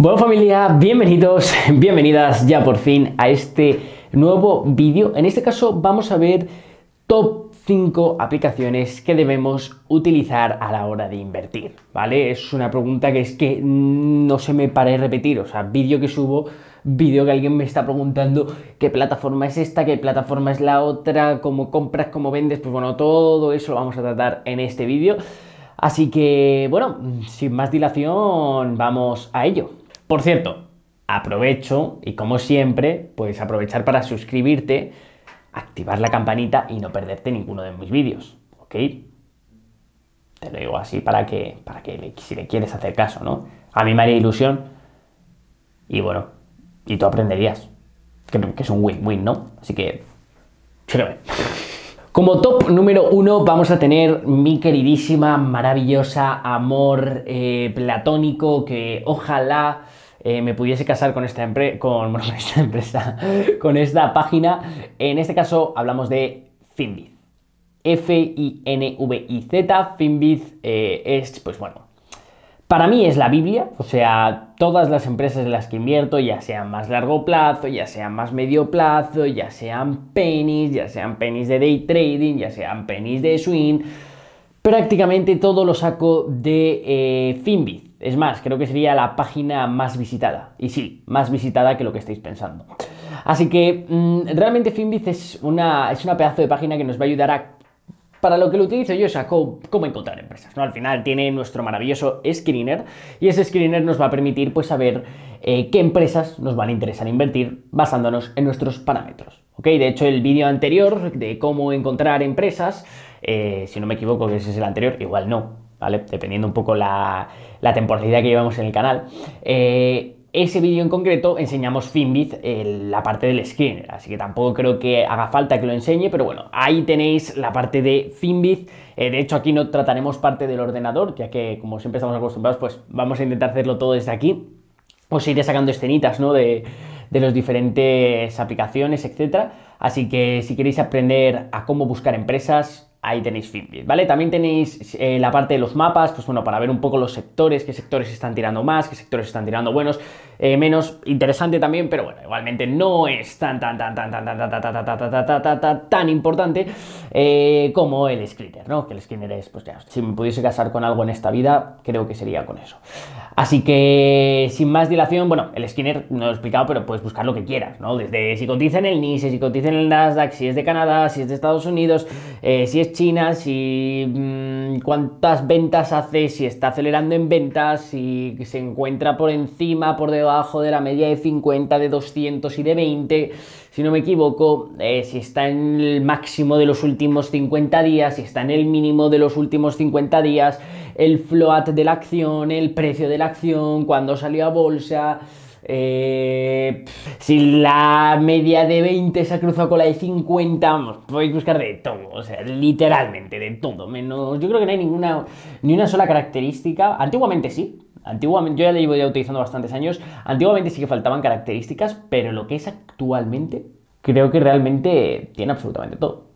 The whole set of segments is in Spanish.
Bueno familia, bienvenidos, bienvenidas ya por fin a este nuevo vídeo. En este caso vamos a ver top 5 aplicaciones que debemos utilizar a la hora de invertir, ¿vale? Es una pregunta que es que no se me pare repetir, o sea, vídeo que subo, vídeo que alguien me está preguntando qué plataforma es esta, qué plataforma es la otra, cómo compras, cómo vendes, pues bueno, todo eso lo vamos a tratar en este vídeo. Así que, bueno, sin más dilación, vamos a ello. Por cierto, aprovecho y como siempre, puedes aprovechar para suscribirte, activar la campanita y no perderte ninguno de mis vídeos, ¿ok? Te lo digo así para que, para que si le quieres hacer caso, ¿no? A mí me haría ilusión y bueno, y tú aprenderías, que, es un win-win, ¿no? Así que, chévere. Como top número uno vamos a tener mi queridísima, maravillosa amor eh, platónico que ojalá eh, me pudiese casar con esta, empresa, con esta empresa, con esta página. En este caso hablamos de Finbiz. F-I-N-V-I-Z, Finviz eh, es, pues bueno, para mí es la Biblia, o sea, todas las empresas en las que invierto, ya sean más largo plazo, ya sean más medio plazo, ya sean pennies, ya sean pennies de day trading, ya sean pennies de swing, prácticamente todo lo saco de eh, es más, creo que sería la página más visitada. Y sí, más visitada que lo que estáis pensando. Así que mm, realmente Finviz es una, es pedazo de página que nos va a ayudar a para lo que lo utilizo yo es a cómo, encontrar empresas, ¿no? Al final tiene nuestro maravilloso screener y ese screener nos va a permitir pues saber eh, qué empresas nos van a interesar invertir basándonos en nuestros parámetros, De hecho el vídeo anterior de cómo encontrar empresas, eh, si no me equivoco que ese es el anterior, igual no, Dependiendo un poco la, temporalidad que llevamos en el canal. Eh, ese vídeo en concreto enseñamos Finbit la parte del skin así que tampoco creo que haga falta que lo enseñe, pero bueno, ahí tenéis la parte de Finbit. Eh, de hecho, aquí no trataremos parte del ordenador, ya que como siempre estamos acostumbrados, pues vamos a intentar hacerlo todo desde aquí. Os iré sacando escenitas, ¿no? De, las diferentes aplicaciones, etcétera. Así que si queréis aprender a cómo buscar empresas, ahí tenéis Fitbit, ¿vale? También tenéis la parte de los mapas, pues bueno, para ver un poco los sectores, qué sectores están tirando más, qué sectores están tirando buenos, menos interesante también, pero bueno, igualmente no es tan, tan, tan, tan, tan, tan, tan, tan, tan, tan, tan, tan, tan, importante como el skinner, ¿no? Que el skinner es, pues ya, si me pudiese casar con algo en esta vida, creo que sería con eso. Así que, sin más dilación, bueno, el Skinner no lo he explicado, pero puedes buscar lo que quieras, ¿no? Desde si cotiza en el NIS, si cotiza en el Nasdaq, si es de Canadá, si es de Estados Unidos, si es China, si mm, cuántas ventas hace, si está acelerando en ventas, si se encuentra por encima, por debajo de la media de 50, de 200 y de 20, si no me equivoco, eh, si está en el máximo de los últimos 50 días, si está en el mínimo de los últimos 50 días, el float de la acción, el precio de la acción, cuando salió a bolsa eh, si la media de 20 se ha cruzado con la de 50, vamos, podéis buscar de todo, o sea, literalmente de todo, menos... Yo creo que no hay ninguna, ni una sola característica, antiguamente sí, Antiguamente, yo ya la llevo ya utilizando bastantes años, antiguamente sí que faltaban características, pero lo que es actualmente, creo que realmente tiene absolutamente todo.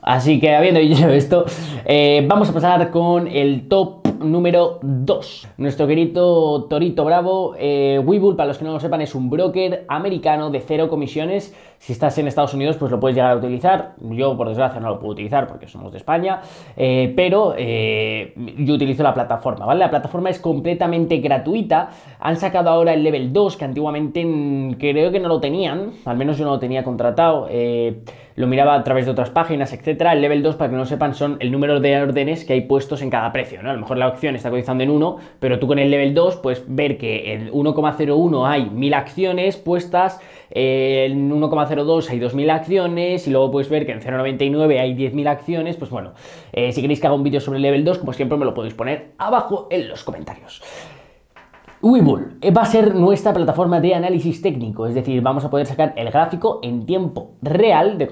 Así que habiendo dicho esto, eh, vamos a pasar con el top número 2. Nuestro querido Torito Bravo, eh, Webull, para los que no lo sepan, es un broker americano de cero comisiones. Si estás en Estados Unidos, pues lo puedes llegar a utilizar. Yo, por desgracia, no lo puedo utilizar porque somos de España, eh, pero eh, yo utilizo la plataforma, ¿vale? La plataforma es completamente gratuita. Han sacado ahora el level 2, que antiguamente creo que no lo tenían, al menos yo no lo tenía contratado. Eh, lo miraba a través de otras páginas, etcétera. El level 2, para que no sepan, son el número de órdenes que hay puestos en cada precio, ¿no? A lo mejor la opción está cotizando en 1, pero tú con el level 2 puedes ver que en 1,01 hay 1000 acciones puestas, en 1,02 hay 2000 acciones y luego puedes ver que en 0,99 hay 10.000 acciones. Pues bueno, eh, si queréis que haga un vídeo sobre el level 2, como siempre me lo podéis poner abajo en los comentarios. Webull eh, va a ser nuestra plataforma de análisis técnico, es decir, vamos a poder sacar el gráfico en tiempo real, de,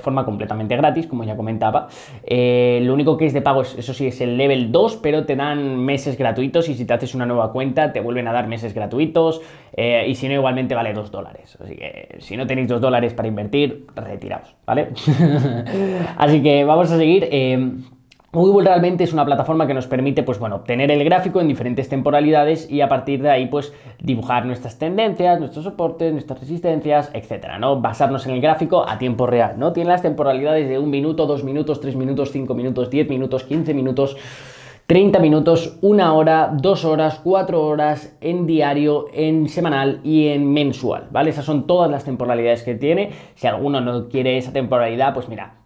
forma completamente gratis, como ya comentaba. Eh, lo único que es de pago, eso sí, es el level 2, pero te dan meses gratuitos y si te haces una nueva cuenta te vuelven a dar meses gratuitos eh, y si no, igualmente vale 2 dólares. Así que si no tenéis 2 dólares para invertir, retiraos, ¿vale? Así que vamos a seguir. Google realmente es una plataforma que nos permite, pues bueno, obtener el gráfico en diferentes temporalidades y a partir de ahí, pues dibujar nuestras tendencias, nuestros soportes, nuestras resistencias, etcétera, ¿no? Basarnos en el gráfico a tiempo real, ¿no? Tiene las temporalidades de un minuto, dos minutos, tres minutos, cinco minutos, diez minutos, quince minutos. 30 minutos, una hora, dos horas, cuatro horas en diario, en semanal y en mensual, ¿vale? Esas son todas las temporalidades que tiene. Si alguno no quiere esa temporalidad, pues mira,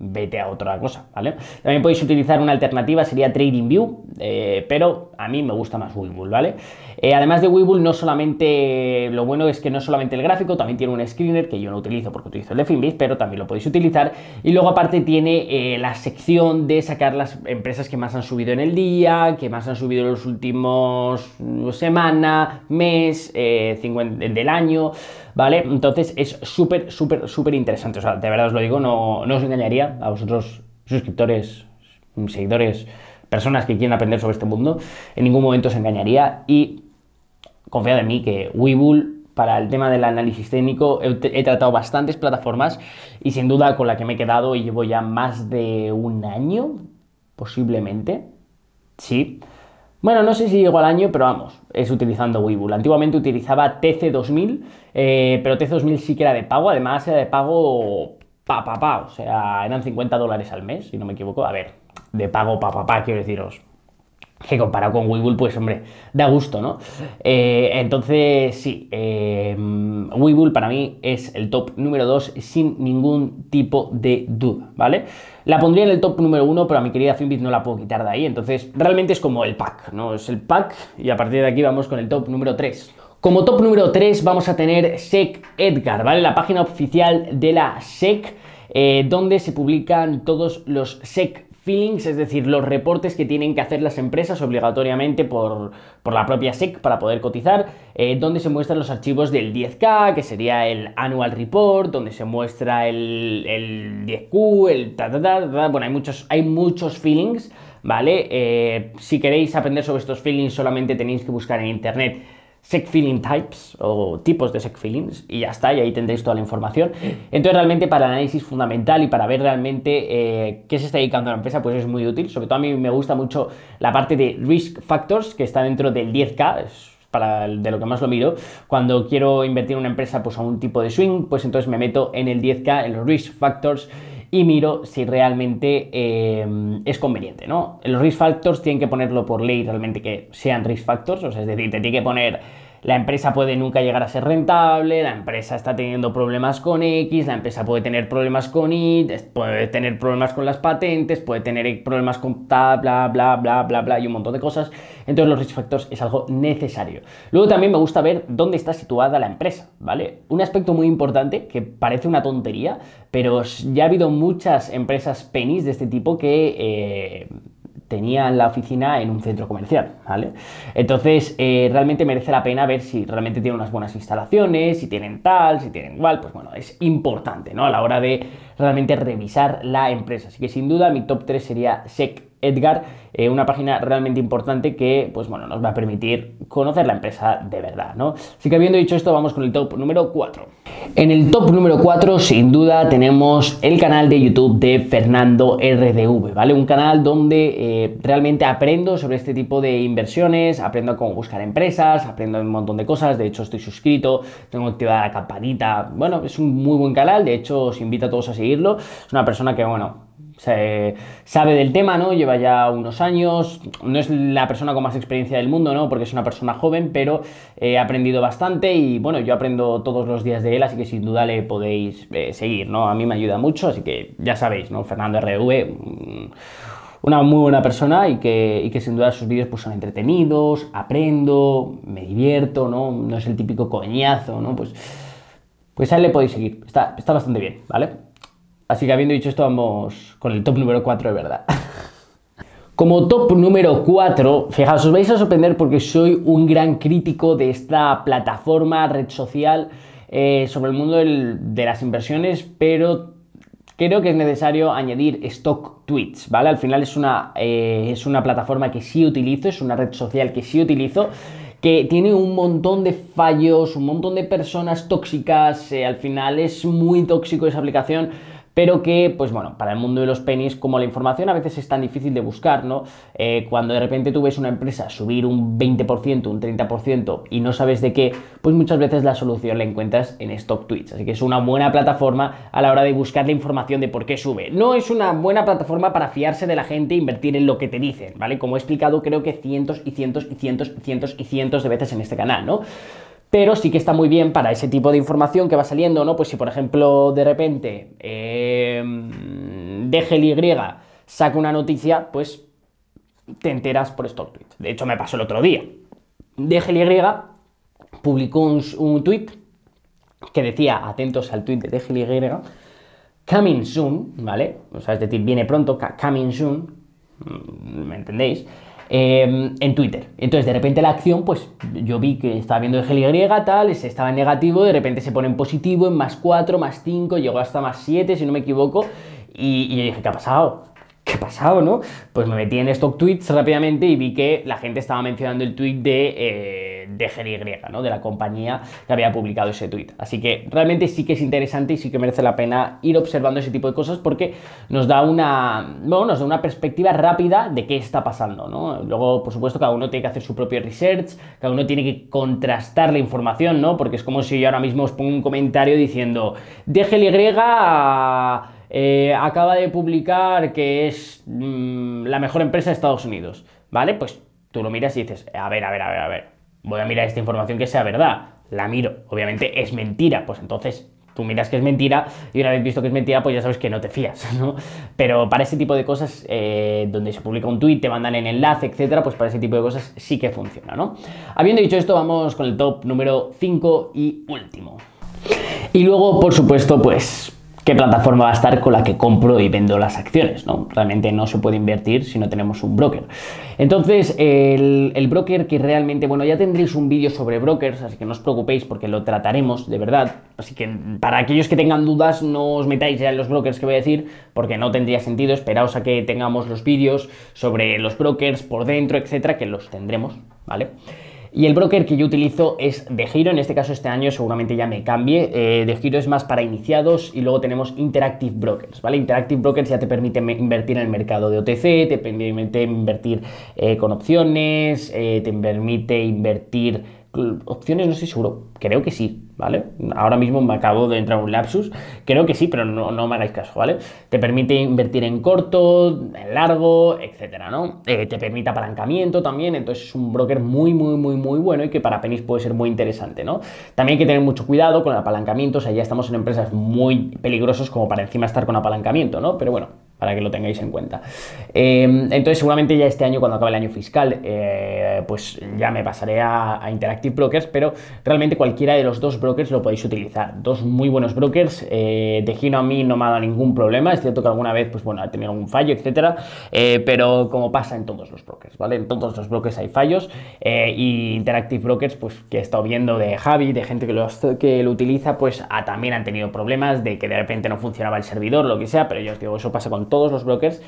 vete a otra cosa, ¿vale? También podéis utilizar una alternativa, sería TradingView, eh, pero a mí me gusta más Webull, ¿vale? Eh, además de Webull, no solamente, lo bueno es que no solamente el gráfico, también tiene un screener, que yo no utilizo porque utilizo el de Finbit, pero también lo podéis utilizar, y luego aparte tiene eh, la sección de sacar las empresas que más han subido en el día, que más han subido en los últimos mm, semana, mes, del año, ¿vale? Entonces es súper, súper, súper interesante, o sea, de verdad os lo digo, no, no os engañaría, a vosotros suscriptores, seguidores, personas que quieren aprender sobre este mundo, en ningún momento os engañaría y confiad en mí que Webull para el tema del análisis técnico he, tratado bastantes plataformas y sin duda con la que me he quedado y llevo ya más de un año, posiblemente. Sí. Bueno, no sé si llego al año, pero vamos, es utilizando Webull. Antiguamente utilizaba TC2000, eh, pero TC2000 sí que era de pago, además era de pago pa, pa, pa, o sea, eran 50 dólares al mes, si no me equivoco. A ver, de pago pa, pa, pa, quiero deciros, que comparado con Webull, pues hombre, da gusto, ¿no? Eh, entonces, sí, eh, Webull para mí es el top número 2 sin ningún tipo de duda, ¿vale? La pondría en el top número 1, pero a mi querida Finbit no la puedo quitar de ahí, entonces realmente es como el pack, ¿no? Es el pack y a partir de aquí vamos con el top número 3. Como top número 3 vamos a tener SEC Edgar, ¿vale? La página oficial de la SEC, eh, donde se publican todos los SEC Feelings, es decir, los reportes que tienen que hacer las empresas obligatoriamente por, la propia SEC para poder cotizar, eh, donde se muestran los archivos del 10K, que sería el Annual Report, donde se muestra el, 10Q, el ta, ta, ta, bueno, hay muchos, hay muchos feelings, ¿vale? Eh, si queréis aprender sobre estos feelings solamente tenéis que buscar en internet feeling Types o tipos de sec feelings y ya está, y ahí tendréis toda la información. Entonces realmente para el análisis fundamental y para ver realmente eh, qué se está dedicando la empresa, pues es muy útil. Sobre todo a mí me gusta mucho la parte de Risk Factors que está dentro del 10K. Es para de lo que más lo miro, cuando quiero invertir en una empresa pues a un tipo de swing, pues entonces me meto en el 10K, en los risk factors y miro si realmente em, es conveniente, ¿no? Los risk factors tienen que ponerlo por ley realmente que sean risk factors, o sea, es decir, te tiene que poner la empresa puede nunca llegar a ser rentable, la empresa está teniendo problemas con X, la empresa puede tener problemas con Y, puede tener problemas con las patentes, puede tener problemas con ta, bla, bla, bla, bla, bla, y un montón de cosas. Entonces los risk es algo necesario. Luego también me gusta ver dónde está situada la empresa, ¿vale? Un aspecto muy importante, que parece una tontería, pero ya ha habido muchas empresas penis de este tipo que... Eh, tenían la oficina en un centro comercial, ¿vale? Entonces, eh, realmente merece la pena ver si realmente tienen unas buenas instalaciones, si tienen tal, si tienen igual, pues bueno, es importante, ¿no? A la hora de realmente revisar la empresa. Así que sin duda mi top 3 sería SEC Edgar, eh, una página realmente importante que, pues bueno, nos va a permitir conocer la empresa de verdad, ¿no? Así que habiendo dicho esto, vamos con el top número 4. En el top número 4, sin duda, tenemos el canal de YouTube de Fernando RDV, ¿vale? Un canal donde eh, realmente aprendo sobre este tipo de inversiones, aprendo cómo buscar empresas, aprendo un montón de cosas, de hecho estoy suscrito, tengo activada la campanita, bueno, es un muy buen canal, de hecho os invito a todos a seguirlo, es una persona que, bueno, se sabe del tema, ¿no? Lleva ya unos años, no es la persona con más experiencia del mundo, ¿no? Porque es una persona joven, pero he aprendido bastante y bueno, yo aprendo todos los días de él, así que sin duda le podéis eh, seguir, ¿no? A mí me ayuda mucho, así que ya sabéis, ¿no? Fernando RV, mm, una muy buena persona y que, sin duda sus vídeos pues, son entretenidos, aprendo, me divierto, ¿no? No es el típico coñazo, ¿no? Pues, pues a él le podéis seguir, está, está bastante bien, ¿vale? Así que habiendo dicho esto, vamos con el top número 4 de verdad. Como top número 4, fijaos, os vais a sorprender porque soy un gran crítico de esta plataforma, red social, eh, sobre el mundo de las inversiones, pero creo que es necesario añadir stock tweets, ¿vale? Al final es una, eh, es una plataforma que sí utilizo, es una red social que sí utilizo que tiene un montón de fallos, un montón de personas tóxicas, eh, al final es muy tóxico esa aplicación, pero que, pues bueno, para el mundo de los penis, como la información a veces es tan difícil de buscar, ¿no? Eh, cuando de repente tú ves una empresa subir un 20%, un 30% y no sabes de qué, pues muchas veces la solución la encuentras en Stock Así que es una buena plataforma a la hora de buscar la información de por qué sube. No es una buena plataforma para fiarse de la gente e invertir en lo que te dicen, ¿vale? Como he explicado, creo que cientos y cientos y cientos y cientos y cientos de veces en este canal, ¿no? pero sí que está muy bien para ese tipo de información que va saliendo, ¿no? Pues si, por ejemplo, de repente eh, em, Degel saca una noticia, pues te enteras por estos tweets. De hecho, me pasó el otro día. Degel Y publicó un, un tweet que decía, atentos al tweet de Degel Y, coming soon, ¿vale? O sea, es decir, viene pronto, coming soon, ¿me entendéis? Em, en Twitter. Entonces, de repente la acción, pues yo vi que estaba viendo el griega, tal, estaba en negativo, de repente se pone en positivo, en más 4, más 5, llegó hasta más 7, si no me equivoco, y yo dije, ¿qué ha pasado? ¿qué ha pasado, no? Pues me metí en Stock Tweets rápidamente y vi que la gente estaba mencionando el tweet de, eh, de ¿no? De la compañía que había publicado ese tweet. Así que realmente sí que es interesante y sí que merece la pena ir observando ese tipo de cosas porque nos da una, bueno, nos da una perspectiva rápida de qué está pasando, ¿no? Luego, por supuesto, cada uno tiene que hacer su propio research, cada uno tiene que contrastar la información, ¿no? Porque es como si yo ahora mismo os pongo un comentario diciendo, de a... Eh, acaba de publicar que es mm, la mejor empresa de Estados Unidos, ¿vale? Pues tú lo miras y dices, a ver, a ver, a ver, a ver, voy a mirar esta información que sea verdad. La miro, obviamente es mentira, pues entonces tú miras que es mentira y una vez visto que es mentira, pues ya sabes que no te fías, ¿no? Pero para ese tipo de cosas, eh, donde se publica un tweet, te mandan el enlace, etcétera, pues para ese tipo de cosas sí que funciona, ¿no? Habiendo dicho esto, vamos con el top número 5 y último. Y luego, por supuesto, pues qué plataforma va a estar con la que compro y vendo las acciones. ¿no? Realmente no se puede invertir si no tenemos un broker. Entonces, el, el broker que realmente, bueno, ya tendréis un vídeo sobre brokers, así que no os preocupéis porque lo trataremos de verdad. Así que para aquellos que tengan dudas, no os metáis ya en los brokers que voy a decir, porque no tendría sentido. Esperaos a que tengamos los vídeos sobre los brokers por dentro, etcétera, que los tendremos, ¿vale? Y el broker que yo utilizo es De Giro, en este caso este año seguramente ya me cambie. Eh, de Giro es más para iniciados y luego tenemos Interactive Brokers, ¿vale? Interactive Brokers ya te permite invertir en el mercado de OTC, te permite invertir eh, con opciones, eh, te permite invertir opciones no estoy seguro. Creo que sí, ¿vale? Ahora mismo me acabo de entrar un lapsus. Creo que sí, pero no, me hagáis caso, ¿vale? Te permite invertir en corto, en largo, etcétera, ¿no? Eh, te permite apalancamiento también. Entonces es un broker muy, muy, muy, muy bueno y que para penis puede ser muy interesante, ¿no? También hay que tener mucho cuidado con el apalancamiento. O sea, ya estamos en empresas muy peligrosas como para encima estar con apalancamiento, ¿no? Pero bueno, para que lo tengáis en cuenta. Em, entonces, seguramente ya este año, cuando acabe el año fiscal, eh, pues ya me pasaré a, Interactive Brokers, pero realmente cualquiera de los dos brokers lo podéis utilizar. Dos muy buenos brokers. Eh, de Gino a mí no me ha dado ningún problema. Es cierto que alguna vez, pues bueno, ha tenido algún fallo, etcétera, eh, pero como pasa en todos los brokers, ¿vale? En todos los brokers hay fallos y Interactive Brokers, pues que he estado viendo de Javi, de gente que lo, que lo utiliza, pues también han tenido problemas de que de repente no funcionaba el servidor, lo que sea, pero yo os digo, eso pasa con todos los brokers.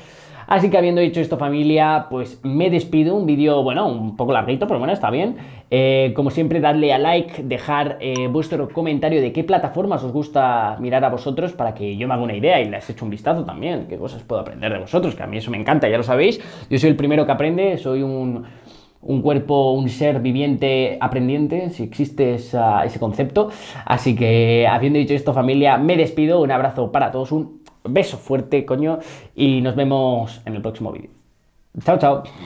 Así que habiendo dicho esto familia, pues me despido, un vídeo, bueno, un poco larguito, pero bueno, está bien. Eh, como siempre, dadle a like, dejar eh, vuestro comentario de qué plataformas os gusta mirar a vosotros para que yo me haga una idea y les hecho un vistazo también, qué cosas puedo aprender de vosotros, que a mí eso me encanta, ya lo sabéis. Yo soy el primero que aprende, soy un, cuerpo, un ser viviente, aprendiente, si existe ese concepto. Así que, habiendo dicho esto familia, me despido, un abrazo para todos, un Beso fuerte, coño, y nos vemos en el próximo vídeo. Chao, chao.